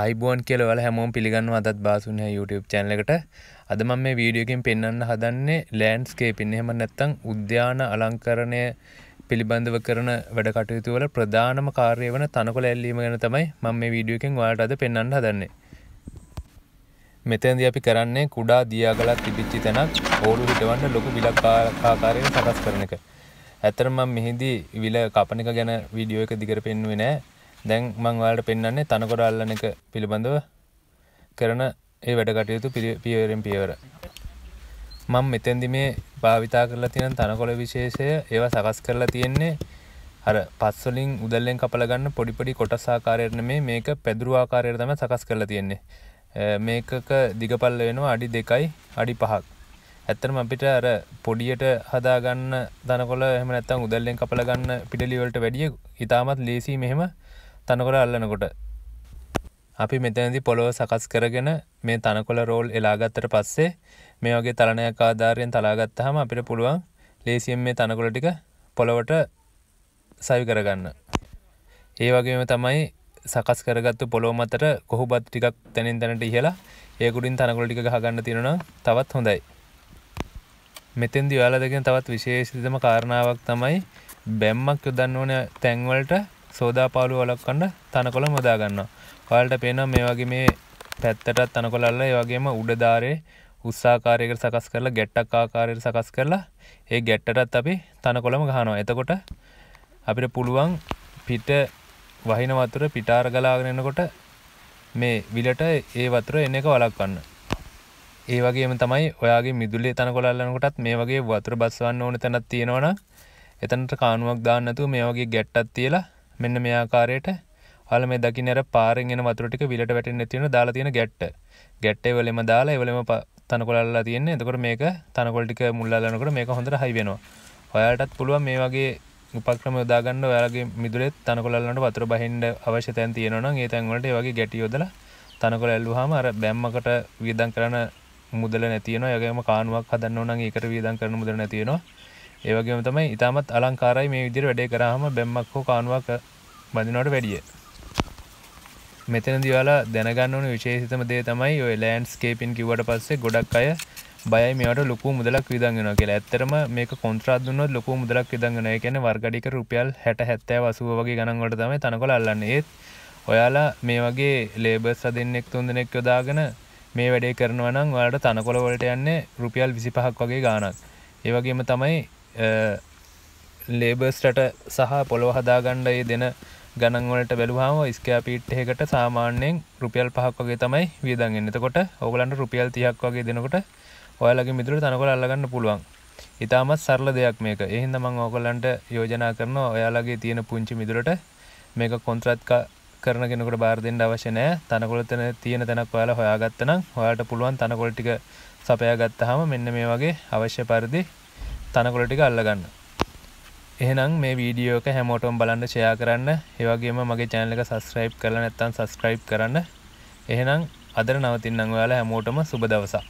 අයිබෝන් කෙලවල හැමෝම් පිළිගන්න අදත් බාසුනය YouTube චැනලකට අද මම මේ වීඩියෝකින් පෙන්න්න හදන්නේ ලෑන්ස්කේ පින්හෙම නැත්තං උද්‍යාන අලංකරණය පිළිබඳව කරන වැඩ කටයුතුවල ප්‍රධානම කාර්ය වන තනකොල ඇල්ලීම ගැන තමයි මම මේ වීඩියෝකින් වාට අද පෙන්න්න හදන්නේ මෙතැන්ද අපි කරන්නේ කුඩා දියාගලත් තිබිච්චි තැනක් ඕරු හිටවන්න ලොකු විලක්කාකාරයෙන් සකස් කරන එක ඇතරම මෙහිදී විල කපනික ගැන වීඩියෝ එක දිගර පෙන්නුවේ නෑ දැන් මං ඔයාලට පෙන්වන්නේ තනකොළ අල්ලන එක පිළිබඳව කරන ඒ වැඩ කටයුතු පියවරෙන් පියවර. මම මෙතෙන්දි මේ භාවිතා කරලා තියෙන තනකොළ විශේෂය ඒවා සකස් කරලා තියෙන්නේ අර පස් වලින් උදල්ලෙන් කපලා ගන්න පොඩි පොඩි කොටස් ආකාරයට නෙමෙයි මේක පැදුරු ආකාරයට තමයි සකස් කරලා තියෙන්නේ. මේකක දිගපල්ල වෙනවා අඩි දෙකයි අඩි පහක් ඇත්තටම අපිට අර පොඩියට හදාගන්න දනකොළ එහෙම නැත්නම් උදැල්ලෙන් කපලා ගන්න පිඩලි වලට වැඩිය ඉතාමත් ලේසි මෙහෙම තනකොට අල්ලනකොට අපි මෙතැනදි පොළොව සකස් කරගෙන මේ තනකොළ රෝල් එලාගත්තට පස්සේ මේ වගේ තලනයක් ආධාරයෙන් තලාගත්තහම අපිට පුළුවන් ලේසියෙන් මේ තනකොළ ටික පොළොවට සවි කරගන්න. ඒ වගේම තමයි සකස් කරගත්තු පොළොව මතට කොහොබත් ටිකක් තැනින් තැනට ඉහලා ඒකුඩින් තනකොළ ටික ගහගන්න තියෙනවා තවත් හොඳයි. මෙතෙන්දි ඔයාලා දෙකෙන් තවත් විශේෂිතම කාරණාවක් තමයි බැම්මක් යොදන්න ඕන තැන්වලට සෝදාපාලු වලක්වන්න තනකොළ මුදා ගන්නවා. ඔයාලට පේනවා මේ වගේ මේ පැත්තටත් තනකොළ අල්ලලා ඒ වගේම උඩ දාරේ උස්සාකාරයකට සකස් කරලා ගැට්ටක් ආකාරයට සකස් කරලා ඒ ගැට්ටටත් අපි තනකොළම ගහනවා. එතකොට අපිට පුළුවන් පිට වහින වතුර පිටාර ගලාගෙන එනකොට මේ විලට ඒ වතුර එන එක වළක්වන්න. ඒ වගේම තමයි ඔයාගේ මිදුලේ තනකොළ අල්ලනකොටත් මේ වගේ වතුර බස්සවන්න ඕන තැනක් තියෙනවනම් එතනට කාණුවක් දාන්න නැතුව මේ වගේ ගැට්ටක් තියලා මෙන්න මේ ආකාරයට ඔයාලා මේ දකින්නර පාරෙන් එන වතුර ටික විලට වැටෙන්න තියෙන දාලා තියෙන ගැට්ට. ගැට්ට එවලෙම දාලා එවලෙම තනකොළ අල්ලලා තියෙන්නේ. එතකොට මේක තනකොළ ටික මුල් අල්ලනකොට මේක හොඳට හයි වෙනවා. ඔයාලටත් පුළුවන් මේ වගේ උපක්‍රම යොදා ගන්න ඔයාලගේ මිදුලෙත් තනකොළ අල්ලනකොට වතුර බහින්න අවශ්‍ය තැන් තියෙනවා නම් ඒ තැන් වලට ඒ වගේ ගැටි යොදලා තනකොළ ඇල්ලුවාම අර බැම්මකට වියදම් කරන මුදල නැති වෙනවා. ඒ වගේම කානුවක් හදන්න ඕන නම් ඒකට වියදම් කරන මුදල නැති වෙනවා. ඒ වගේම තමයි ඊටමත් අලංකාරයි මේ විදිහට වැඩේ කරාම බැම්මක් හෝ කානුවක් බඳනොට වැඩිය මෙතන දිවලා දැනගන්නවන විශේෂතම දේ තමයි ඔය ලෑන්ස් කේපින් කිවට පස්සේ ගොඩක් අය බය මේට ලොකු මුදලක් විදගෙන කියලා ඇත්තරම මේ කොන්ත්‍රාදුන්න ලොකු මුදලක් විදගෙන කැන වර්ගඩික රුපියල් හැට හැත්තෑ වසුව වගේ ගනන්ගොට තම තනකො අල්ලන්නේ ඔයාලා මේ වගේ ලේබස් සදන්නෙක් තුන්දනෙක් යොදාගෙන මේ වැඩේ කරනවනම් ඔයාට තනකොළවලට යන්නේ රුපියල් විසි පහක් වගේ ගානක් ඒවගේම තමයි ලේබර්ස්ට සහ පොළොව හදාගණ්ඩයේ දෙන ගණන්වලට බැලුවාම ස්කෑපීට් එකට සාමාන්‍යයෙන් රුපියල් පහක් වගේ තමයි වියදන් එන්නතකොට ඔගලන්ට රුපියල් තියක් වගේ දෙනකොට ඔයාලගේ මිදුර තනකොල අල්ලගන්න පුළුවන් ඉතාමත් සරල දෙයක් මේක එහින්ද මං ඕගොල්ලන්ට යෝජනා කරන ඔයාලගේ තියෙන පුංචි මිදුරට මේක කොන්ත්‍රත් කරන කෙනකට බාර දෙන්න අවශ්‍ය නෑ තනකොළ තන තියෙන තැනක් ඔයාලා හොයාගත්තනම් ඔයාට පුළුවන් තනකොළ ටික සපයා ගත්තාම මෙන්න මේ වගේ අවශ්‍ය පරිදි තනකොළ ටික අල්ලගන්න එහෙනම් මේ වීඩියෝ එක හැමෝටම බලන්න ෂෙයා කරන්න ඒ වගේම මගේ channel එක subscribe කරලා නැත්නම් subscribe කරන්න එහෙනම් අදට නවතින්නම් ඔයාලා හැමෝටම සුබ දවසක්